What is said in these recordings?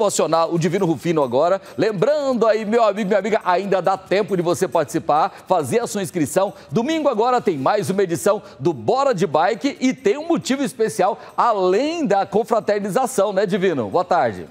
devocional, o Divino Rufino agora. Lembrando aí, meu amigo, minha amiga, ainda dá tempo de você participar, fazer a sua inscrição. Domingo agora tem mais uma edição do Bora de Bike e tem um motivo especial, além da confraternização, né, Divino? Boa tarde.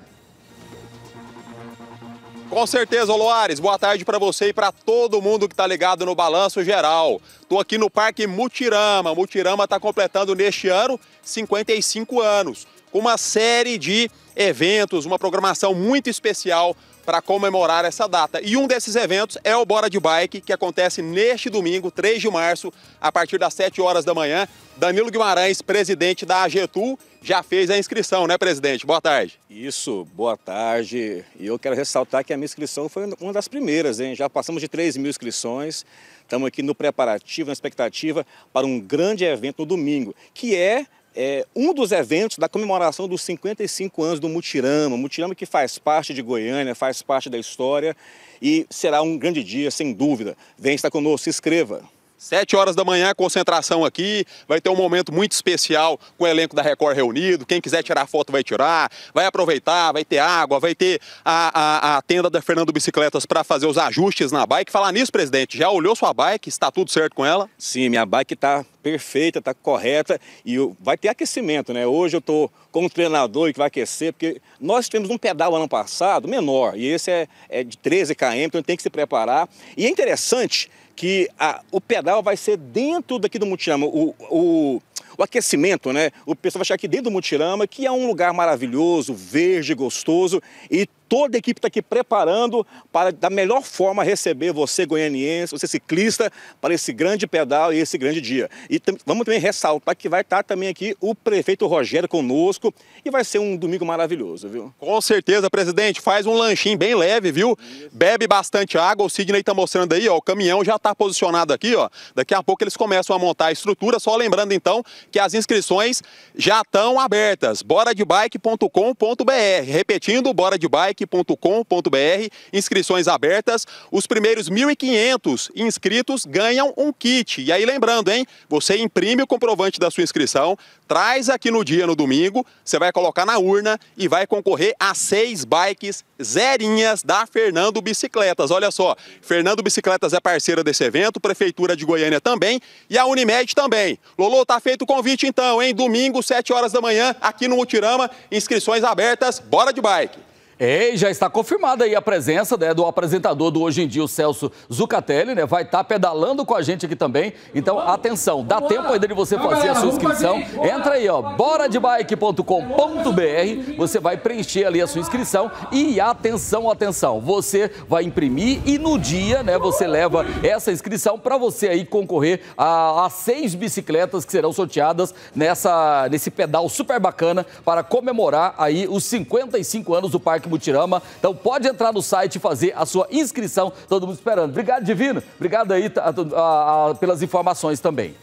Com certeza, Loares. Boa tarde para você e para todo mundo que está ligado no Balanço Geral. Estou aqui no Parque Mutirama. Mutirama está completando neste ano 55 anos, com uma série de eventos, uma programação muito especial para comemorar essa data. E um desses eventos é o Bora de Bike, que acontece neste domingo, 3 de março, a partir das 7 horas da manhã. Danilo Guimarães, presidente da AGETU, já fez a inscrição, né, presidente? Boa tarde. Isso, boa tarde. E eu quero ressaltar que a minha inscrição foi uma das primeiras, hein? Já passamos de 3 mil inscrições. Estamos aqui no preparativo, na expectativa para um grande evento no domingo, que é é, um dos eventos da comemoração dos 55 anos do Mutirama, Mutirama que faz parte de Goiânia, faz parte da história e será um grande dia, sem dúvida. Vem estar conosco, se inscreva. Sete horas da manhã, concentração aqui. Vai ter um momento muito especial com o elenco da Record reunido. Quem quiser tirar foto vai tirar, vai aproveitar, vai ter água, vai ter a, a, a tenda da Fernando Bicicletas para fazer os ajustes na bike. Falar nisso, presidente, já olhou sua bike? Está tudo certo com ela? Sim, minha bike está perfeita, está correta e vai ter aquecimento, né? Hoje eu estou como treinador e que vai aquecer, porque nós tivemos um pedal ano passado menor e esse é, é de 13 km, então tem que se preparar. E é interessante que a, o pedal vai ser dentro daqui do Mutirama. O, o, o aquecimento, né? O pessoal vai chegar aqui dentro do Mutirama, que é um lugar maravilhoso, verde, gostoso, e Toda a equipe está aqui preparando para, da melhor forma, receber você, goianiense, você ciclista, para esse grande pedal e esse grande dia. E vamos também ressaltar que vai estar tá também aqui o prefeito Rogério conosco e vai ser um domingo maravilhoso, viu? Com certeza, presidente. Faz um lanchinho bem leve, viu? Isso. Bebe bastante água. O Sidney está mostrando aí, ó, o caminhão já está posicionado aqui, ó. Daqui a pouco eles começam a montar a estrutura. Só lembrando, então, que as inscrições já estão abertas. boradebike.com.br. Repetindo, boradebike com.br inscrições abertas. Os primeiros 1.500 inscritos ganham um kit. E aí, lembrando, hein? Você imprime o comprovante da sua inscrição, traz aqui no dia, no domingo, você vai colocar na urna e vai concorrer a seis bikes zerinhas da Fernando Bicicletas. Olha só, Fernando Bicicletas é parceira desse evento, Prefeitura de Goiânia também e a Unimed também. Lolo, tá feito o convite então, hein? Domingo, 7 horas da manhã, aqui no Mutirama, inscrições abertas, bora de bike! E já está confirmada aí a presença né, do apresentador do Hoje em Dia, o Celso Zucatelli, né? Vai estar tá pedalando com a gente aqui também. Então, atenção, dá tempo ainda de você fazer a sua inscrição. Entra aí, ó, boradebike.com.br. Você vai preencher ali a sua inscrição. E atenção, atenção, você vai imprimir e no dia, né, você leva essa inscrição para você aí concorrer a, a, seis bicicletas que serão sorteadas nessa, nesse pedal super bacana para comemorar aí os 55 anos do Parque Mutirama. Então pode entrar no site e fazer a sua inscrição. Todo mundo esperando. Obrigado, Divino. Obrigado aí a, tá, a, a, pelas informações também.